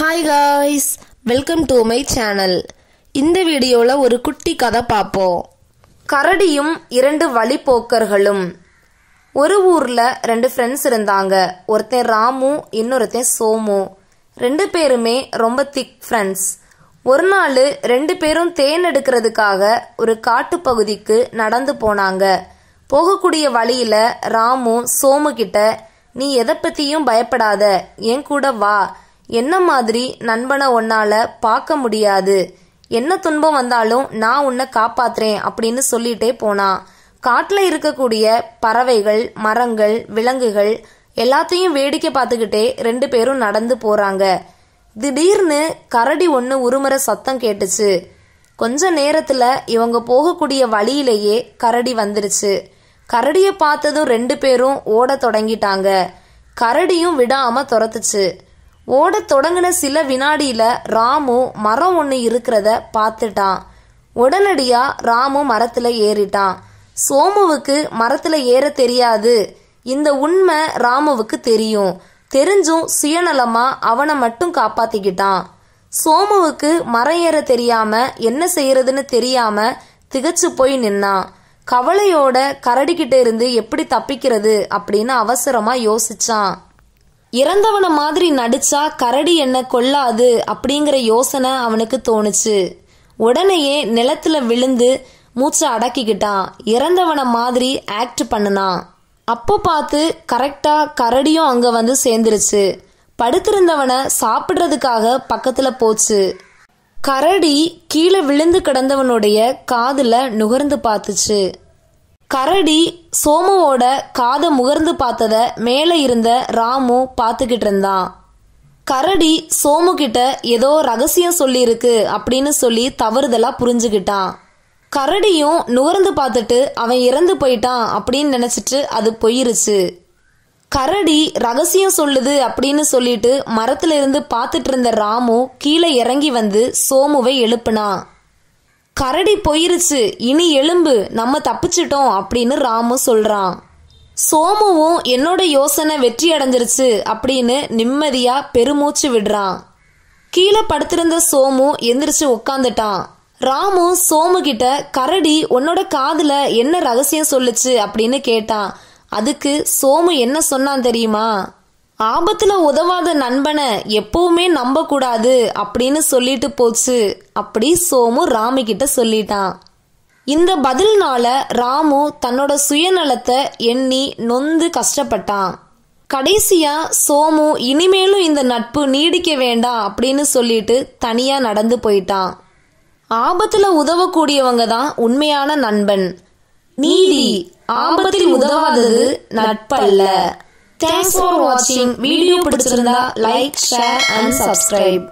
hi guys welcome to my channel இந்த வீடியோவில் ஒரு குட்டி கதை பார்ப்போம் கரடியும் இரண்டு வழிபோக்கர்களும் ஒரு ஊரில் ரெண்டு ஃப்ரெண்ட்ஸ் இருந்தாங்க ஒருத்தன் ராமு இன்னொருத்தன் சோமு ரெண்டு பேருமே ரொம்ப திக் ஃப்ரெண்ட்ஸ் ஒரு நாள் ரெண்டு பேரும் தேன் எடுக்கிறதுக்காக ஒரு காட்டுப்பகுதிக்கு நடந்து போனாங்க போகக்கூடிய வழியில் ராமு சோமு கிட்ட நீ எதை பற்றியும் பயப்படாத என் கூட வா என்ன மாதிரி நண்பனை உன்னால பார்க்க முடியாது என்ன துன்பம் வந்தாலும் நான் உன்னை காப்பாத்துறேன் அப்படின்னு சொல்லிட்டே போனான் காட்டில் இருக்கக்கூடிய பறவைகள் மரங்கள் விலங்குகள் எல்லாத்தையும் வேடிக்கை பார்த்துக்கிட்டே ரெண்டு பேரும் நடந்து போறாங்க திடீர்னு கரடி ஒன்று உருமுறை சத்தம் கேட்டுச்சு கொஞ்ச நேரத்துல இவங்க போகக்கூடிய வழியிலேயே கரடி வந்துருச்சு கரடியை பார்த்ததும் ரெண்டு பேரும் ஓட தொடங்கிட்டாங்க கரடியும் விடாம துரத்துச்சு ஓடத் தொடங்கின சில வினாடியில ராமு மரம் ஒன்று இருக்கிறத பார்த்துட்டான் உடனடியா ராமு மரத்துல ஏறிட்டான் சோமுவுக்கு மரத்துல ஏற தெரியாது இந்த உண்மை ராமுவுக்கு தெரியும் தெரிஞ்சும் சுயநலமா அவனை மட்டும் காப்பாத்திக்கிட்டான் சோமுவுக்கு மரம் ஏற தெரியாம என்ன செய்யறதுன்னு தெரியாம திகச்சு போய் நின்னான் கவலையோட கரடிக்கிட்டே இருந்து எப்படி தப்பிக்கிறது அப்படின்னு அவசரமா யோசிச்சான் இறந்தவனை மாதிரி நடிச்சா கரடி என்ன கொல்லாது அப்படிங்கிற யோசனை அவனுக்கு தோணுச்சு உடனேயே நிலத்துல விழுந்து மூச்சை அடக்கிக்கிட்டான் இறந்தவனை மாதிரி ஆக்ட் பண்ணனான் அப்போ பார்த்து கரெக்டா கரடியும் அங்க வந்து சேர்ந்துருச்சு படுத்திருந்தவனை சாப்பிட்றதுக்காக பக்கத்துல போச்சு கரடி கீழே விழுந்து கிடந்தவனுடைய காதுல நுகர்ந்து பார்த்துச்சு கரடி சோமுவோட காதை முகர்ந்து பார்த்தத மேலே இருந்த ராமு பார்த்துக்கிட்டு இருந்தான் கரடி சோமு கிட்ட ஏதோ ரகசியம் இருக்கு அப்படின்னு சொல்லி தவறுதலா புரிஞ்சுக்கிட்டான் கரடியும் நுகர்ந்து பார்த்துட்டு அவன் இறந்து போயிட்டான் அப்படின்னு நினைச்சிட்டு அது போயிருச்சு கரடி ரகசியம் சொல்லுது அப்படின்னு சொல்லிட்டு மரத்துல இருந்து பார்த்துட்டு இருந்த ராமு கீழே இறங்கி வந்து சோமுவை எழுப்புனான் கரடி போயிருச்சு இனி எலும்பு நம்ம தப்பிச்சிட்டோம் அப்படின்னு ராமு சொல்கிறான் சோமுவும் என்னோட யோசனை வெற்றி அடைஞ்சிருச்சு அப்படின்னு நிம்மதியா பெருமூச்சு விடுறான் கீழே படுத்திருந்த சோமு எந்திரிச்சு உட்காந்துட்டான் ராமு சோமு கிட்ட கரடி உன்னோட காதுல என்ன ரகசியம் சொல்லுச்சு அப்படின்னு கேட்டான் அதுக்கு சோமு என்ன சொன்னான் தெரியுமா ஆபத்துல உதவாத நண்பனை எப்பவுமே நம்ப கூடாது அப்படின்னு சொல்லிட்டு போச்சு அப்படி சோமு ராமு கிட்ட சொல்லிட்டான் இந்த பதில்னால ராமு தன்னோட சுயநலத்தை எண்ணி நொந்து கஷ்டப்பட்டான் கடைசியா சோமு இனிமேலும் இந்த நட்பு நீடிக்க வேண்டாம் அப்படின்னு சொல்லிட்டு தனியா நடந்து போயிட்டான் ஆபத்துல உதவக்கூடியவங்க தான் உண்மையான நண்பன் நீதி ஆபத்தில் உதவாதது நட்பல்ல தேங்க்ஸ் ஃபார் வாட்சிங் வீடியோ பிடிச்சிருந்தா லைக் ஷேர் அண்ட் சப்ஸ்கிரைப்